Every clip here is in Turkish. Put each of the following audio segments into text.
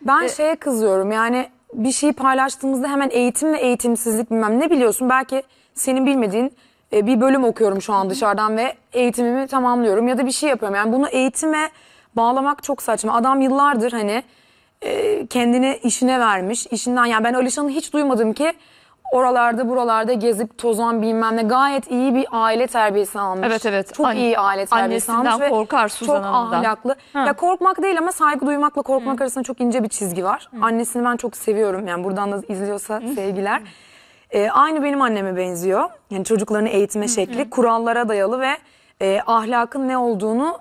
Ben ee, şeye kızıyorum yani bir şeyi paylaştığımızda hemen eğitim ve eğitimsizlik bilmem ne biliyorsun. Belki senin bilmediğin e, bir bölüm okuyorum şu an dışarıdan ve eğitimimi tamamlıyorum ya da bir şey yapıyorum. Yani bunu eğitime bağlamak çok saçma. Adam yıllardır hani e, kendini işine vermiş. işinden yani ben Alişan'ı hiç duymadım ki oralarda buralarda gezip tozan bilmem ne gayet iyi bir aile terbiyesi almış. Evet evet. Çok Anne, iyi aile terbiyesi almış ve korkar Suzan çok Hanım'dan. ahlaklı. Ha. Ya korkmak değil ama saygı duymakla korkmak Hı. arasında çok ince bir çizgi var. Hı. Annesini ben çok seviyorum yani buradan da izliyorsa Hı. sevgiler. Ee, aynı benim anneme benziyor. Yani çocuklarını eğitme şekli Hı. kurallara dayalı ve e, ahlakın ne olduğunu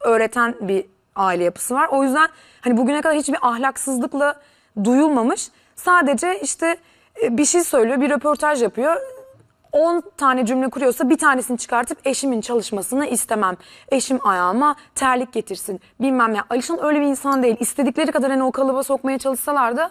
öğreten bir aile yapısı var. O yüzden hani bugüne kadar hiçbir ahlaksızlıkla duyulmamış. Sadece işte e, bir şey söylüyor, bir röportaj yapıyor. 10 tane cümle kuruyorsa bir tanesini çıkartıp eşimin çalışmasını istemem. Eşim ayağıma terlik getirsin. Bilmem ya. Alişan öyle bir insan değil. İstedikleri kadar hani o kalıba sokmaya çalışsalar da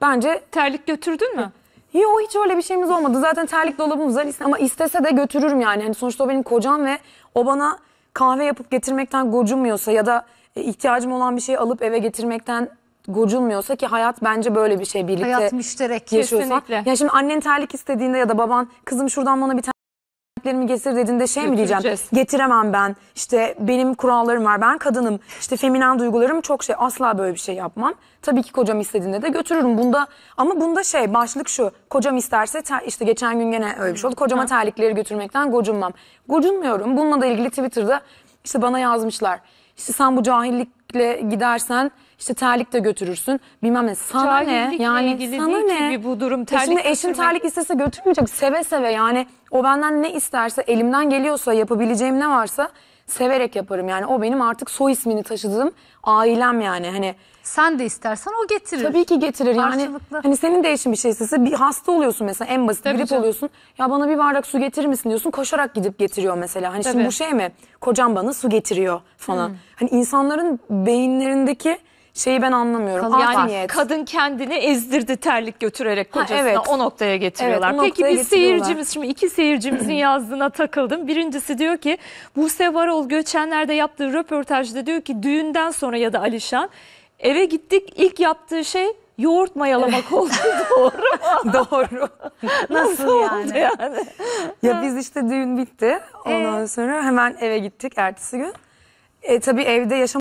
bence... Terlik götürdün mü? Yok hiç öyle bir şeyimiz olmadı. Zaten terlik dolabımız var ama istese de götürürüm yani. Hani sonuçta o benim kocam ve o bana kahve yapıp getirmekten gocunmuyorsa ya da e, ihtiyacım olan bir şeyi alıp eve getirmekten gocunmuyorsa ki hayat bence böyle bir şey birlikte Hayat müşterek. yaşıyorsan. Kesinlikle. Ya şimdi annen terlik istediğinde ya da baban kızım şuradan bana bir terliklerimi getir dediğinde şey mi diyeceğim? Getiremem ben. İşte benim kurallarım var. Ben kadınım. İşte feminen duygularım çok şey. Asla böyle bir şey yapmam. Tabii ki kocam istediğinde de götürürüm. Bunda ama bunda şey başlık şu. Kocam isterse ter- işte geçen gün gene öyle bir şey oldu. Kocama terlikleri götürmekten gocunmam. Gocunmuyorum. Bununla da ilgili Twitter'da işte bana yazmışlar. İşte sen bu cahillik terlikle gidersen işte terlik de götürürsün. Bilmem ne. Sana ne? Yani ilgili sana değil ne? bir bu durum. E şimdi Terlik eşim götürmek- terlik istese götürmeyecek. Seve seve yani o benden ne isterse elimden geliyorsa yapabileceğim ne varsa severek yaparım. Yani o benim artık soy ismini taşıdığım ailem yani. Hani Sen de istersen o getirir. Tabii ki getirir. Yani hani senin de eşin bir şeyse bir hasta oluyorsun mesela en basit Tabii grip canım. oluyorsun. Ya bana bir bardak su getirir misin diyorsun. Koşarak gidip getiriyor mesela. Hani Tabii. şimdi bu şey mi? Kocam bana su getiriyor falan. Hmm. Hani insanların beyinlerindeki şeyi ben anlamıyorum. Kalıp var. Yani kadın kendini ezdirdi terlik götürerek Ha, kocasına evet. o noktaya getiriyorlar. Evet, o Peki bir seyircimiz şimdi iki seyircimizin yazdığına takıldım. Birincisi diyor ki Buse Varol Göçenler'de yaptığı röportajda diyor ki düğünden sonra ya da Alişan eve gittik ilk yaptığı şey yoğurt mayalamak oldu doğru mu? Doğru. Nasıl oldu yani? yani? Ya biz işte düğün bitti. Ondan ee? sonra hemen eve gittik ertesi gün. E, tabii evde yaşam